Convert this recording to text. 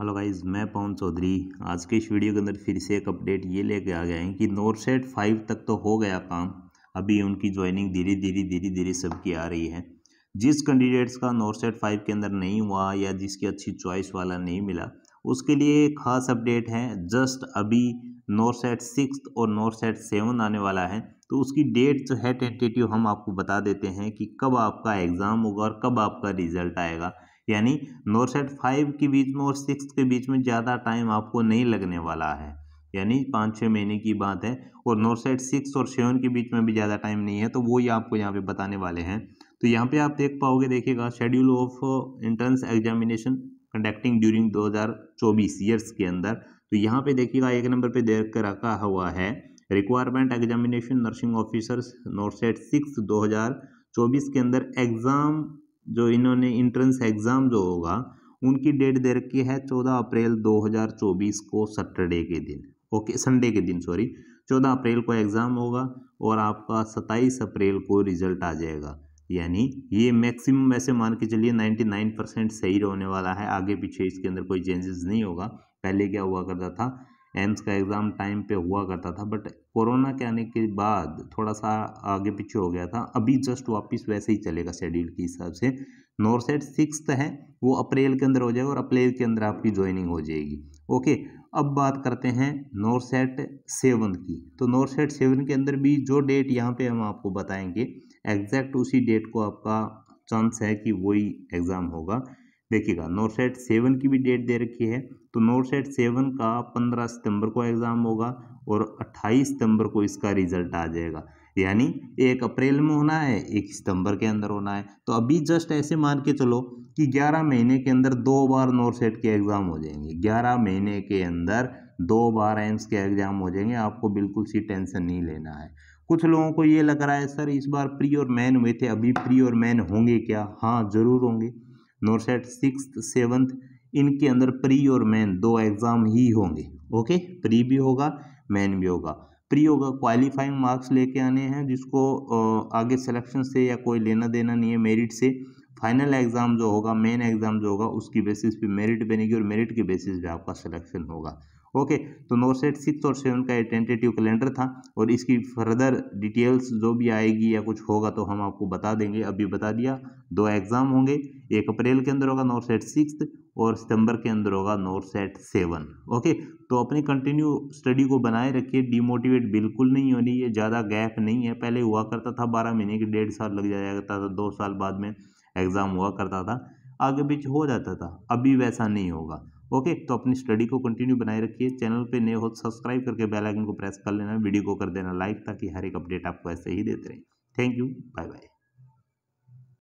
hello guys मैं पवन चौधरी आज के इस वीडियो के अंदर फिर से एक अपडेट ये लेके आ गए हैं कि नोरसेट फाइव तक तो हो गया काम अभी उनकी ज्वाइनिंग धीरे धीरे धीरे धीरे सबकी आ रही है जिस कैंडिडेट्स का नोरसेट फाइव के अंदर नहीं हुआ या जिसकी अच्छी चॉइस वाला नहीं मिला उसके लिए खास अपडेट है जस्ट अभी नोरसेट सिक्स और नोरसेट सेवन आने वाला है तो उसकी डेट जो है टेंटेटिव हम आपको बता देते हैं कि कब आपका एग्ज़ाम होगा और कब आपका रिजल्ट आएगा यानी नोर्थ साइड फाइव के बीच में और सिक्स के बीच में ज़्यादा टाइम आपको नहीं लगने वाला है यानी पाँच छः महीने की बात है और नॉर्थ साइड सिक्स और सेवन के बीच में भी ज़्यादा टाइम नहीं है तो वो ही आपको यहाँ पे बताने वाले हैं तो यहाँ पे आप देख पाओगे देखिएगा schedule of entrance examination conducting during 2024 years के अंदर तो यहाँ पे देखिएगा एक नंबर पे देख कर रखा हुआ है requirement examination nursing officers NORCET six दो के अंदर एग्ज़ाम जो इन्होंने इंट्रेंस एग्ज़ाम जो होगा उनकी डेट दे रखी है चौदह अप्रैल दो हज़ार चौबीस को सैटरडे के दिन ओके संडे के दिन सॉरी चौदह अप्रैल को एग्ज़ाम होगा और आपका सत्ताईस अप्रैल को रिजल्ट आ जाएगा यानी ये मैक्सिमम ऐसे मान के चलिए 99 परसेंट सही रहने वाला है आगे पीछे इसके अंदर कोई चेंजेस नहीं होगा पहले क्या हुआ करता था एम्स का एग्ज़ाम टाइम पे हुआ करता था बट कोरोना के आने के बाद थोड़ा सा आगे पीछे हो गया था अभी जस्ट वापस वैसे ही चलेगा शेड्यूल के हिसाब से नॉर्सेट सिक्स है वो अप्रैल के अंदर हो जाएगा और अप्रैल के अंदर आपकी ज्वाइनिंग हो जाएगी ओके अब बात करते हैं नॉर्सेट सेवन की तो नॉर्सेट सेवन के अंदर भी जो डेट यहाँ पर हम आपको बताएँगे एग्जैक्ट उसी डेट को आपका चांस है कि वही एग्ज़ाम होगा देखिएगा नोट सेट सेवन की भी डेट दे रखी है तो नोट सेट सेवन का पंद्रह सितंबर को एग्ज़ाम होगा और अट्ठाईस सितंबर को इसका रिजल्ट आ जाएगा यानी एक अप्रैल में होना है एक सितंबर के अंदर होना है तो अभी जस्ट ऐसे मान के चलो कि ग्यारह महीने के अंदर दो बार नोट सेट के एग्ज़ाम हो जाएंगे ग्यारह महीने के अंदर दो बार एम्स के एग्ज़ाम हो जाएंगे आपको बिल्कुल सी टेंशन नहीं लेना है कुछ लोगों को ये लग रहा है सर इस बार प्री और मैन हुए थे अभी प्री और मैन होंगे क्या हाँ ज़रूर होंगे नोरसेट सिक्स सेवन्थ इनके अंदर प्री और मेन दो एग्ज़ाम ही होंगे ओके प्री भी होगा मेन भी होगा प्री होगा क्वालिफाइंग मार्क्स लेके आने हैं जिसको आगे सिलेक्शन से या कोई लेना देना नहीं है मेरिट से फाइनल एग्ज़ाम जो होगा मेन एग्ज़ाम जो होगा उसकी बेसिस पे मेरिट बनेगी और मेरिट के बेसिस पे आपका सिलेक्शन होगा ओके तो नोट सेट सिक्स और सेवन का एटेंटेटिव टेंटेटिव कैलेंडर था और इसकी फर्दर डिटेल्स जो भी आएगी या कुछ होगा तो हम आपको बता देंगे अभी बता दिया दो एग्ज़ाम होंगे एक अप्रैल के अंदर होगा नोट सेट सिक्स और सितंबर के अंदर होगा नोट सेट सेवन ओके तो अपनी कंटिन्यू स्टडी को बनाए रखिए डीमोटिवेट बिल्कुल नहीं होनी है ज़्यादा गैप नहीं है पहले हुआ करता था बारह महीने के डेढ़ साल लग जाया करता था दो साल बाद में एग्ज़ाम हुआ करता था आगे पीछे हो जाता था अभी वैसा नहीं होगा ओके तो अपनी स्टडी को कंटिन्यू बनाए रखिए चैनल पे नए हो तो सब्सक्राइब करके बेल आइकन को प्रेस कर लेना वीडियो को कर देना लाइक ताकि हर एक अपडेट आपको ऐसे ही देते रहें थैंक यू बाय बाय